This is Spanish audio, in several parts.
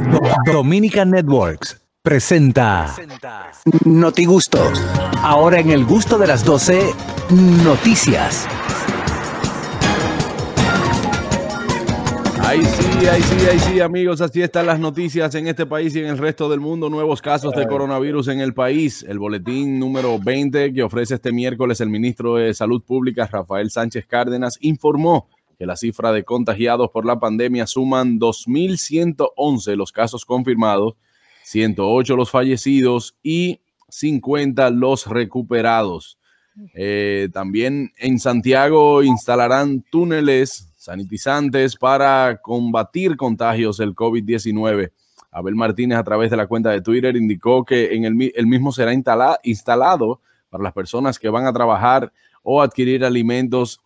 Dominican Dominica Networks presenta Noti Ahora en el gusto de las 12, noticias. Ahí sí, ahí sí, ahí sí, amigos. Así están las noticias en este país y en el resto del mundo. Nuevos casos de coronavirus en el país. El boletín número 20 que ofrece este miércoles el ministro de Salud Pública, Rafael Sánchez Cárdenas, informó que la cifra de contagiados por la pandemia suman 2.111 los casos confirmados, 108 los fallecidos y 50 los recuperados. Eh, también en Santiago instalarán túneles sanitizantes para combatir contagios del COVID-19. Abel Martínez a través de la cuenta de Twitter indicó que en el, mismo será instalado para las personas que van a trabajar o adquirir alimentos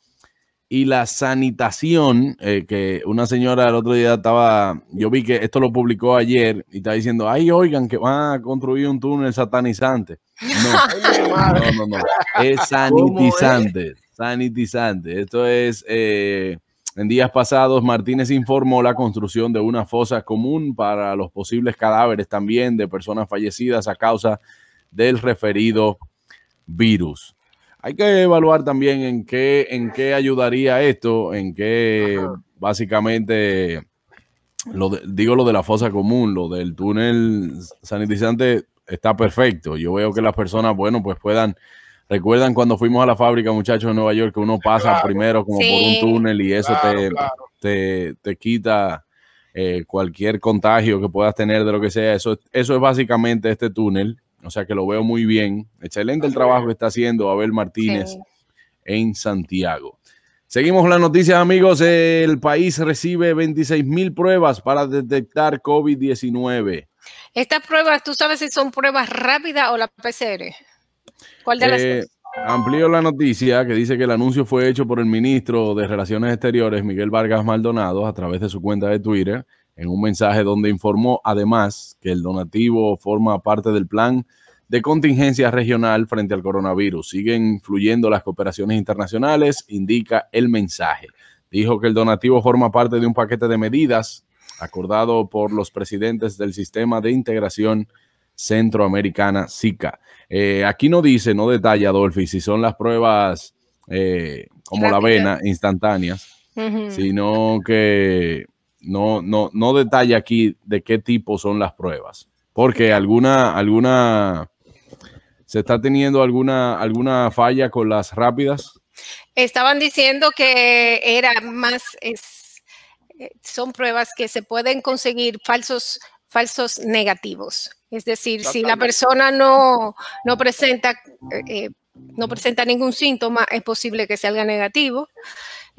y la sanitación, eh, que una señora el otro día estaba, yo vi que esto lo publicó ayer y está diciendo, ay, oigan, que van a construir un túnel satanizante. No, no, no, es eh? sanitizante, sanitizante. Esto es, eh, en días pasados, Martínez informó la construcción de una fosa común para los posibles cadáveres también de personas fallecidas a causa del referido virus. Hay que evaluar también en qué, en qué ayudaría esto, en qué básicamente, lo digo lo de la fosa común, lo del túnel sanitizante está perfecto. Yo veo que las personas, bueno, pues puedan... Recuerdan cuando fuimos a la fábrica, muchachos, en Nueva York, que uno pasa primero como por un túnel y eso te, quita eh, cualquier contagio que puedas tener de lo que sea. Eso, eso es básicamente este túnel o sea que lo veo muy bien. Excelente el trabajo que está haciendo Abel Martínez en Santiago. Seguimos las noticias, amigos. El país recibe 26 mil pruebas para detectar COVID-19. Estas pruebas, ¿tú sabes si son pruebas rápidas o la PCR? ¿Cuál de las eh, Amplío la noticia que dice que el anuncio fue hecho por el ministro de Relaciones Exteriores, Miguel Vargas Maldonado, a través de su cuenta de Twitter en un mensaje donde informó además que el donativo forma parte del plan de contingencia regional frente al coronavirus. Siguen fluyendo las cooperaciones internacionales, indica el mensaje. Dijo que el donativo forma parte de un paquete de medidas acordado por los presidentes del Sistema de Integración Centroamericana, SICA. Eh, aquí no dice, no detalla, Adolfi, si son las pruebas eh, como la vena, instantáneas, sino que no, no, no detalla aquí de qué tipo son las pruebas, porque alguna, alguna, se está teniendo alguna, alguna falla con las rápidas. Estaban diciendo que era más, es, eh, son pruebas que se pueden conseguir falsos, falsos negativos. Es decir, si la persona no, no presenta eh, eh, no presenta ningún síntoma, es posible que salga negativo.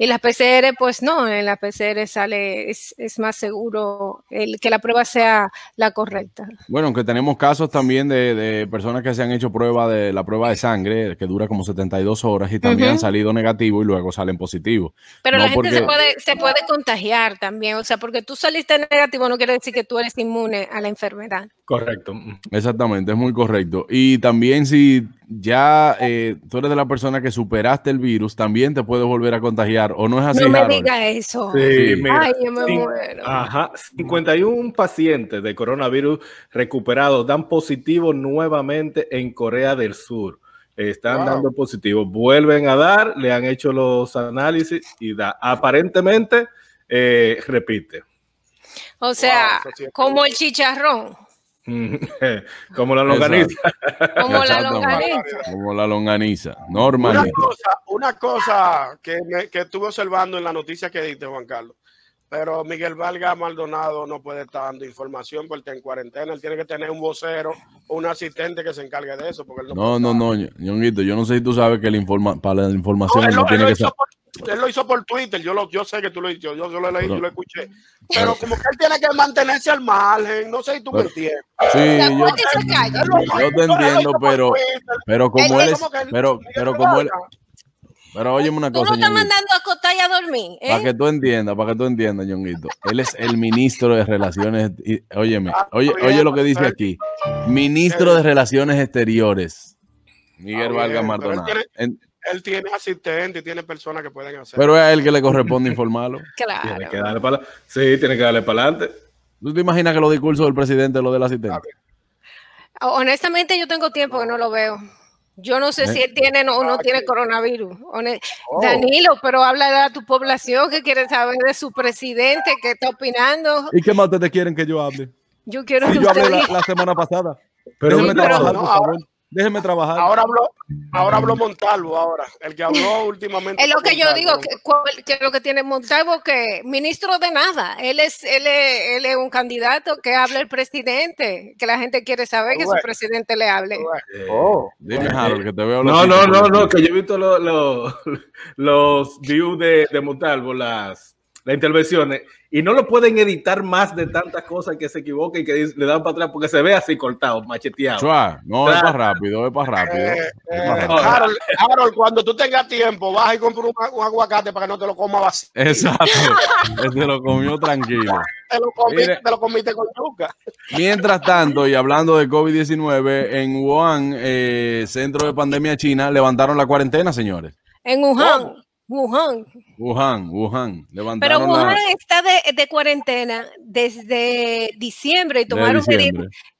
En las PCR, pues no, en las PCR sale, es, más seguro el, que la prueba sea la correcta. Bueno, aunque tenemos casos también de, personas que se han hecho prueba de la prueba de sangre, que dura como 72 horas y también han salido negativo y luego salen positivo. Pero la gente se, puede, se puede contagiar también, o sea, porque tú saliste negativo no quiere decir que tú eres inmune a la enfermedad. Correcto. Exactamente, es muy correcto. Y también si ya eh, tú eres de la persona que superaste el virus, también te puedes volver a contagiar, ¿o no es así? No me diga eso. Sí, Ay, yo me muero. Ajá, 51 pacientes de coronavirus recuperados dan positivo nuevamente en Corea del Sur. Están dando positivo, vuelven a dar, le han hecho los análisis y da. Aparentemente, eh, repite. O sea, como el chicharrón. Como la longaniza. Como la longaniza. Como la longaniza. Normal. Una cosa, que, que estuve observando en la noticia que diste, Juan Carlos. Pero Miguel Valga Maldonado no puede estar dando información porque está en cuarentena. Él tiene que tener un vocero o un asistente que se encargue de eso. Porque no, no, no, Yo no sé si tú sabes que el informa, para la información no, tiene que ser él lo hizo por Twitter, yo lo, yo sé que tú lo yo, yo, yo lo leí, yo lo escuché. Pero como que él tiene que mantenerse al margen, no sé si tú me entiendes. Sí, yo, yo, te entiendo, pero, pero como él, es, pero, pero como él, pero óyeme una cosa. Tú no estás mandando a acostar y a dormir. ¿eh? Para que tú entiendas, para que tú entiendas, Jonguito, Él es el ministro de Relaciones. Y, óyeme, ah, oye, oye lo que dice aquí. Ministro eh. de Relaciones Exteriores. Miguel ah, Vargas Maldonado él tiene asistente y tiene personas que pueden hacer. Pero es a él que le corresponde informarlo. claro. Tiene que darle sí, tiene que darle para adelante. ¿Tú te imaginas que los discursos del presidente lo del asistente? Honestamente, yo tengo tiempo que no lo veo. Yo no sé si él tiene o no, tiene coronavirus. Oh. Danilo, pero habla de tu población que quiere saber de su presidente, qué está opinando. ¿Y qué más te quieren que yo hable? Yo quiero que yo usted... la, semana pasada. Pero, me Déjeme trabajar. Ahora habló, ahora habló Montalvo, ahora. El que habló últimamente. es lo que yo digo, que, lo que tiene Montalvo, que ministro de nada. Él es, él un candidato que habla el presidente, que la gente quiere saber que su presidente le hable. Eh, oh, dime, que te veo. No, no, no, no, que yo he visto los views de, de Montalvo, las las intervenciones. Eh, y no lo pueden editar más de tantas cosas que se equivoquen y que le dan para atrás porque se ve así cortado, macheteado. no, es para rápido, es rápido. Eh, eh, cuando tú tengas tiempo, vas y compra un, aguacate para que no te lo comas vacío. Exacto, te lo comió tranquilo. Te lo, comiste, con chuca. Mientras tanto, y hablando de COVID-19, en Wuhan, centro de pandemia china, levantaron la cuarentena, señores. En Wuhan. Oh. Wuhan. Wuhan, Wuhan. Pero Wuhan está de, cuarentena desde diciembre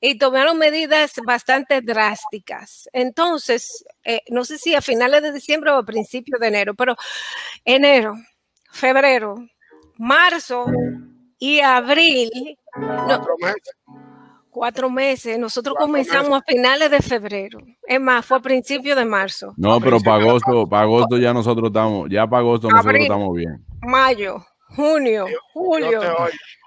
y tomaron, Medidas, bastante drásticas. Entonces, eh, no sé si a finales de diciembre o a principios de enero, pero enero, febrero, marzo y abril. Cuatro meses. Nosotros comenzamos a finales de febrero. Es más, fue a principios de marzo. No, pero para agosto, para agosto ya nosotros estamos, ya para agosto nosotros estamos bien. Mayo, junio, julio.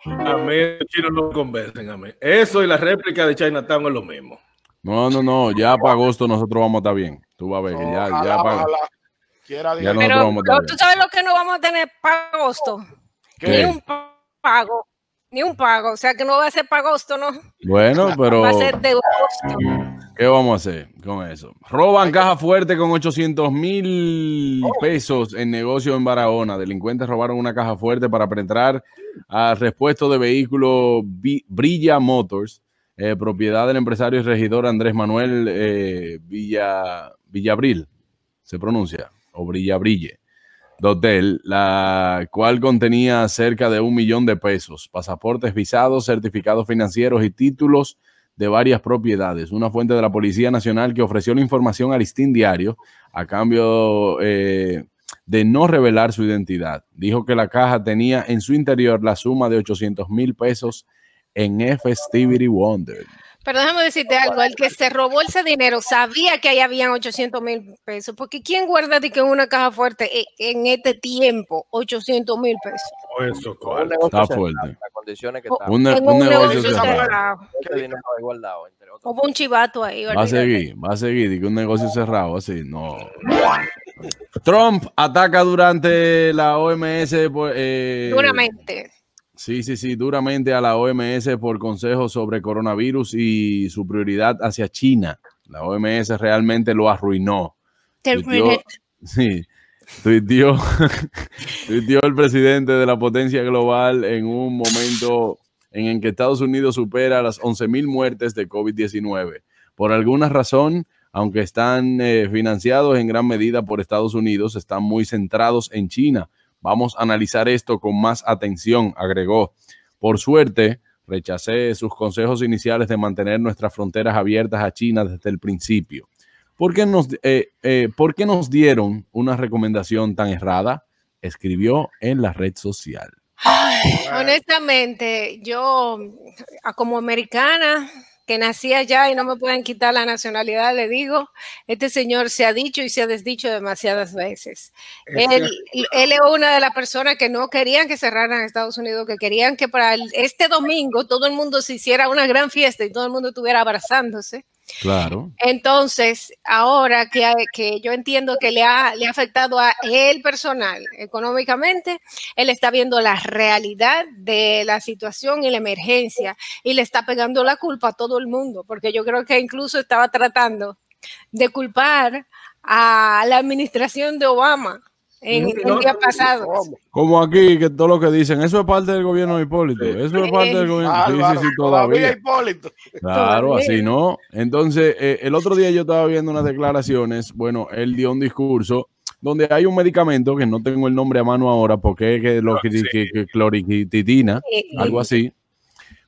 a mí chinos no Eso y la réplica de Chinatown es lo mismo. No, no, no. Ya para agosto nosotros vamos a estar bien. Tú vas a ver. que ya, ya para... pero, tú sabes lo que no vamos a tener para agosto. ¿Qué? Ni un pago ni un pago, o sea que no va a ser para agosto, ¿no? Bueno, pero... Va a ser de ¿Qué vamos a hacer con eso? Roban caja fuerte con 800 mil oh. pesos en negocio en Barahona. Delincuentes robaron una caja fuerte para penetrar al repuesto de vehículo Brilla Motors, eh, propiedad del empresario y regidor Andrés Manuel eh, Villa, Villabril. ¿Se pronuncia? O Brilla Brille. Dotel, la cual contenía cerca de un millón de pesos, pasaportes visados, certificados financieros y títulos de varias propiedades. Una fuente de la Policía Nacional que ofreció la información a Listín Diario a cambio eh, de no revelar su identidad. Dijo que la caja tenía en su interior la suma de 800 mil pesos en Festivity Wonder. Pero déjame decirte algo, el que se robó ese dinero sabía que ahí habían 800 mil pesos, porque ¿quién guarda de que una caja fuerte e, en este tiempo 800 mil pesos? Eso, Está fuerte. Un, negocio cerrado. Hubo un chivato ahí. Va a seguir, va a seguir, que un negocio cerrado, así, no. Trump ataca durante la OMS. Eh, Duramente. Sí, sí, sí, duramente a la OMS por consejos sobre coronavirus y su prioridad hacia China. La OMS realmente lo arruinó. Tuiteó, sí, tuiteó, el presidente de la potencia global en un momento en el que Estados Unidos supera las 11.000 muertes de COVID-19. Por alguna razón, aunque están eh, financiados en gran medida por Estados Unidos, están muy centrados en China Vamos a analizar esto con más atención, agregó. Por suerte, rechacé sus consejos iniciales de mantener nuestras fronteras abiertas a China desde el principio. ¿Por qué nos, eh, eh, nos dieron una recomendación tan errada? Escribió en la red social. honestamente, yo como americana que nací allá y no me pueden quitar la nacionalidad, le digo, este señor se ha dicho y se ha desdicho demasiadas veces. él, él, es una de las personas que no querían que cerraran Estados Unidos, que querían que para este domingo todo el mundo se hiciera una gran fiesta y todo el mundo estuviera abrazándose. Claro. Entonces, ahora que, que yo entiendo que le ha, le ha afectado a él personal económicamente, él está viendo la realidad de la situación y la emergencia y le está pegando la culpa a todo el mundo, porque yo creo que incluso estaba tratando de culpar a la administración de Obama en el día pasado. Como aquí, que todo lo que dicen, eso es parte del gobierno de Hipólito. Eso es parte del gobierno. Ah, de Hipólito. Claro, así no. Entonces, eh, el otro día yo estaba viendo unas declaraciones. Bueno, él dio un discurso donde hay un medicamento que no tengo el nombre a mano ahora, porque es que lo ah, que, que, algo así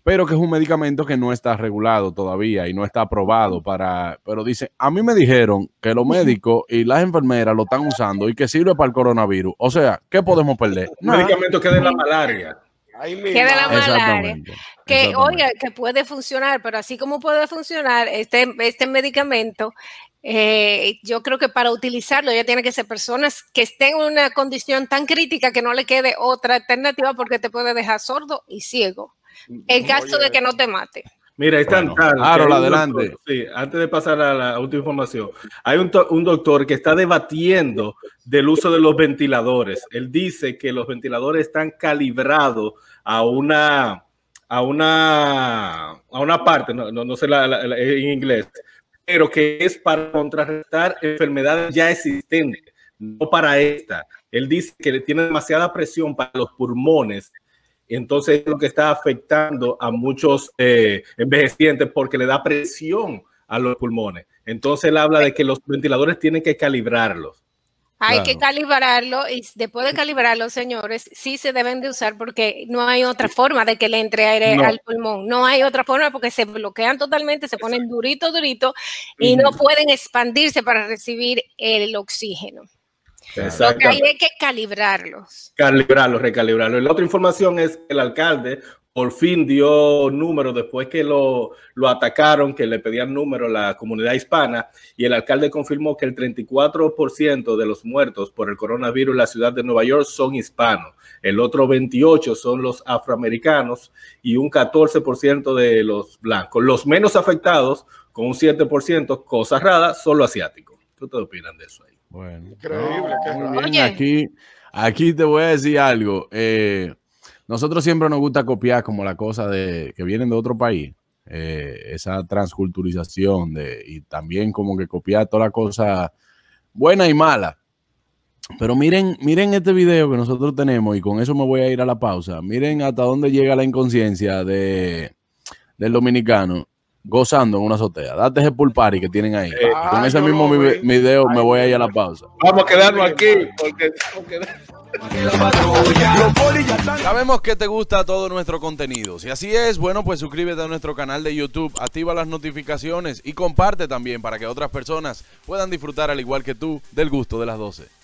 pero que es un medicamento que no está regulado todavía y no está aprobado para, pero dice, a mí me dijeron que los médicos y las enfermeras lo están usando y que sirve para el coronavirus. O sea, ¿qué podemos perder? Un medicamento que de la malaria. que de la malaria. Que, oiga, que puede funcionar, pero así como puede funcionar este, este medicamento, eh, yo creo que para utilizarlo ya tiene que ser personas que estén en una condición tan crítica que no le quede otra alternativa porque te puede dejar sordo y ciego. ...el caso de que no te mate. Mira, ahí está claro... adelante. sí, antes de pasar a la última información, hay un, doctor que está debatiendo del uso de los ventiladores. Él dice que los ventiladores están calibrados a una, a una, a una parte, no, no, sé en inglés, pero que es para contrarrestar enfermedades ya existentes, no para esta. Él dice que tiene demasiada presión para los pulmones entonces es lo que está afectando a muchos eh, envejecientes porque le da presión a los pulmones. Entonces él habla de que los ventiladores tienen que calibrarlos. Hay que calibrarlo y después de calibrarlo, señores, sí se deben de usar porque no hay otra forma de que le entre aire al pulmón. No hay otra forma porque se bloquean totalmente, se ponen durito, durito y no pueden expandirse para recibir el oxígeno que hay que calibrarlos. Calibrarlos, recalibrarlos. La otra información es que el alcalde por fin dio número después que lo, atacaron, que le pedían número a la comunidad hispana, y el alcalde confirmó que el 34% de los muertos por el coronavirus en la ciudad de Nueva York son hispanos, el otro 28% son los afroamericanos y un 14% de los blancos. Los menos afectados, con un 7%, cosa rara, son los asiáticos. ¿Qué opinan de eso ahí? Bueno. Increíble, Aquí, aquí te voy a decir algo. Eh, nosotros siempre nos gusta copiar como la cosa de que vienen de otro país. Eh, esa transculturización y también como que copiar toda la cosa buena y mala. Pero miren, miren este video que nosotros tenemos y con eso me voy a ir a la pausa. Miren hasta dónde llega la inconsciencia de, del dominicano gozando en una azotea. Date ese pool party que tienen ahí. Eh, con ese mismo eh. video me voy a ir a la pausa. Vamos a quedarnos aquí Sabemos que te gusta todo nuestro contenido. Si así es, bueno, pues suscríbete a nuestro canal de YouTube, activa las notificaciones y comparte también para que otras personas puedan disfrutar al igual que tú del gusto de las 12.